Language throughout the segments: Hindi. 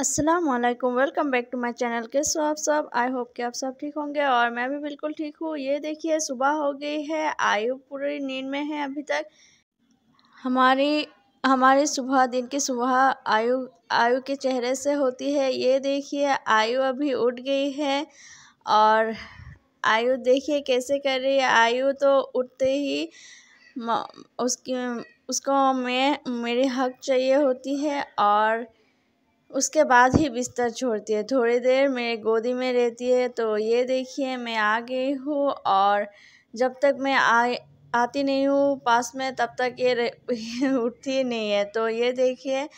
अस्सलाम वालेकुम welcome back to my channel के सो आप सब आई होप कि आप सब ठीक होंगे और मैं भी बिल्कुल ठीक हूँ ये देखिए सुबह हो गई है आयु पूरी नींद में है अभी तक हमारी हमारी सुबह दिन की सुबह आयु आयु के चेहरे से होती है ये देखिए आयु अभी उठ गई है और आयु देखिए कैसे कर रही है आयु तो उठते ही उसकी उसको मैं मेरी हक चाहिए होती है और उसके बाद ही बिस्तर छोड़ती है थोड़ी देर मेरे गोदी में रहती है तो ये देखिए मैं आ गई हूँ और जब तक मैं आ, आती नहीं हूँ पास में तब तक ये उठती नहीं है तो ये देखिए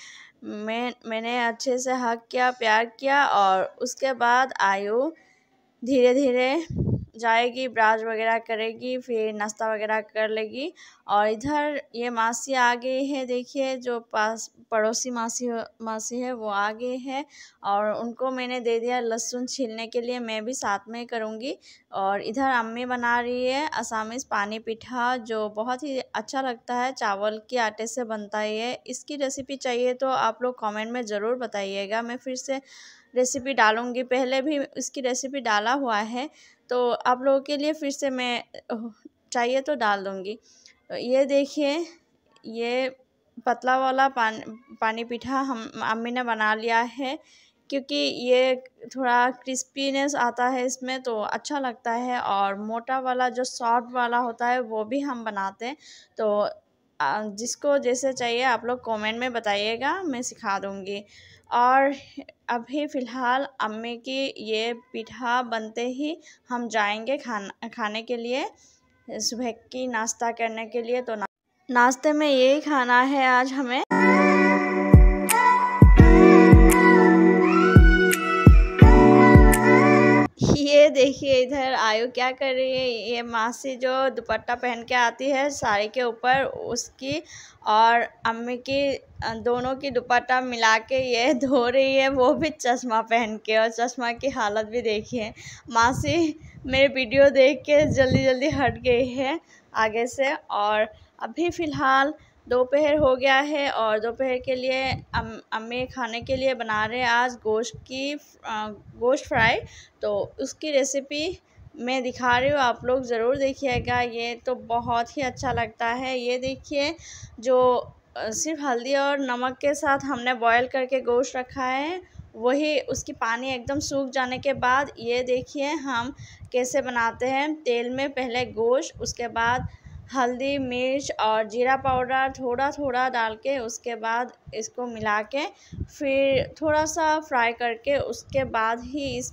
मैं मैंने अच्छे से हक किया प्यार किया और उसके बाद आयु धीरे धीरे जाएगी ब्राज वगैरह करेगी फिर नाश्ता वगैरह कर लेगी और इधर ये मासी आ गई है देखिए जो पास पड़ोसी मासी मासी है वो आ गई है और उनको मैंने दे दिया लहसुन छीलने के लिए मैं भी साथ में करूँगी और इधर अम्मी बना रही है असामिस पानी पिठा जो बहुत ही अच्छा लगता है चावल के आटे से बनता ही है इसकी रेसिपी चाहिए तो आप लोग कॉमेंट में ज़रूर बताइएगा मैं फिर से रेसिपी डालूँगी पहले भी इसकी रेसिपी डाला हुआ है तो आप लोगों के लिए फिर से मैं चाहिए तो डाल दूँगी ये देखिए ये पतला वाला पान पानी पीठा हम अम्मी ने बना लिया है क्योंकि ये थोड़ा क्रिस्पीनेस आता है इसमें तो अच्छा लगता है और मोटा वाला जो सॉफ्ट वाला होता है वो भी हम बनाते हैं तो जिसको जैसे चाहिए आप लोग कमेंट में बताइएगा मैं सिखा दूँगी और अभी फ़िलहाल अम्मी की ये पिठा बनते ही हम जाएंगे खाना खाने के लिए सुबह की नाश्ता करने के लिए तो ना, नाश्ते में यही खाना है आज हमें देखिए इधर आयु क्या कर रही है ये मासी जो दुपट्टा पहन के आती है साड़ी के ऊपर उसकी और अम्मी की दोनों की दुपट्टा मिला के ये धो रही है वो भी चश्मा पहन के और चश्मा की हालत भी देखिए मासी मेरे वीडियो देख के जल्दी जल्दी हट गई है आगे से और अभी फ़िलहाल दोपहर हो गया है और दोपहर के लिए अम, अम्मी खाने के लिए बना रहे हैं आज गोश्त की गोश्त फ्राई तो उसकी रेसिपी मैं दिखा रही हूँ आप लोग ज़रूर देखिएगा ये तो बहुत ही अच्छा लगता है ये देखिए जो सिर्फ हल्दी और नमक के साथ हमने बॉयल करके गोश्त रखा है वही उसकी पानी एकदम सूख जाने के बाद ये देखिए हम कैसे बनाते हैं तेल में पहले गोश्त उसके बाद हल्दी मिर्च और जीरा पाउडर थोड़ा थोड़ा डाल के उसके बाद इसको मिला के फिर थोड़ा सा फ्राई करके उसके बाद ही इस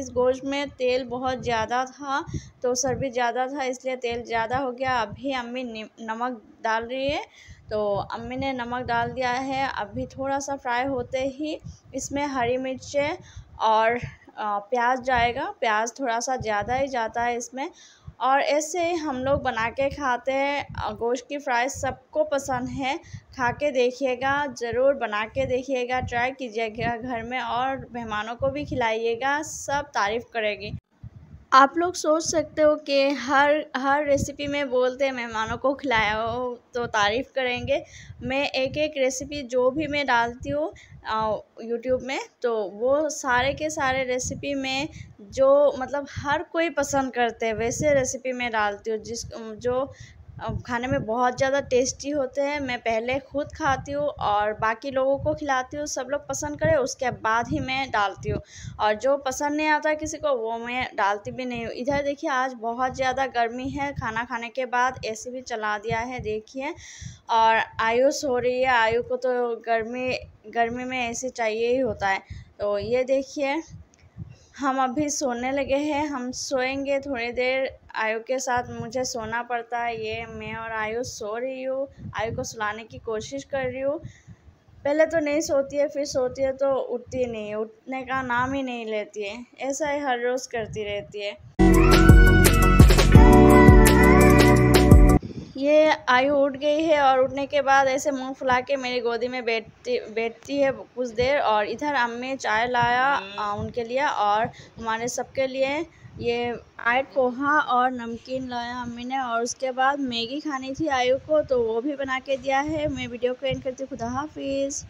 इस गोश्त में तेल बहुत ज़्यादा था तो सर भी ज़्यादा था इसलिए तेल ज़्यादा हो गया अभी अम्मी नमक डाल रही है तो अम्मी ने नमक डाल दिया है अभी थोड़ा सा फ्राई होते ही इसमें हरी मिर्चें और प्याज जाएगा प्याज थोड़ा सा ज़्यादा ही जाता है इसमें और ऐसे हम लोग बना के खाते हैं गोश्त की फ्राई सबको पसंद है खा के देखिएगा ज़रूर बना के देखिएगा ट्राई कीजिएगा घर में और मेहमानों को भी खिलाइएगा सब तारीफ़ करेगी आप लोग सोच सकते हो कि हर हर रेसिपी में बोलते हैं मेहमानों को खिलाया हो तो तारीफ़ करेंगे मैं एक एक रेसिपी जो भी मैं डालती हूँ यूट्यूब में तो वो सारे के सारे रेसिपी में जो मतलब हर कोई पसंद करते हैं वैसे रेसिपी में डालती हूँ जिस जो खाने में बहुत ज़्यादा टेस्टी होते हैं मैं पहले खुद खाती हूँ और बाकी लोगों को खिलाती हूँ सब लोग पसंद करें उसके बाद ही मैं डालती हूँ और जो पसंद नहीं आता किसी को वो मैं डालती भी नहीं हूँ इधर देखिए आज बहुत ज़्यादा गर्मी है खाना खाने के बाद सी भी चला दिया है देखिए और आयु सो रही है आयु को तो गर्मी गर्मी में सी चाहिए ही होता है तो ये देखिए हम अभी सोने लगे हैं हम सोएंगे थोड़ी देर आयु के साथ मुझे सोना पड़ता है ये मैं और आयु सो रही हूँ आयु को सुलाने की कोशिश कर रही हूँ पहले तो नहीं सोती है फिर सोती है तो उठती नहीं उठने का नाम ही नहीं लेती है ऐसा ही हर रोज़ करती रहती है ये आयु उठ गई है और उठने के बाद ऐसे मुंह फुला के मेरी गोदी में बैठती बैठती है कुछ देर और इधर अम्मी चाय लाया हम्म। उनके लिए और हमारे सबके लिए ये आयट पोहा और नमकीन लाया अम्मी ने और उसके बाद मैगी खानी थी आयु को तो वो भी बना के दिया है मैं वीडियो को एंड करती हूँ खुदा हाफिज़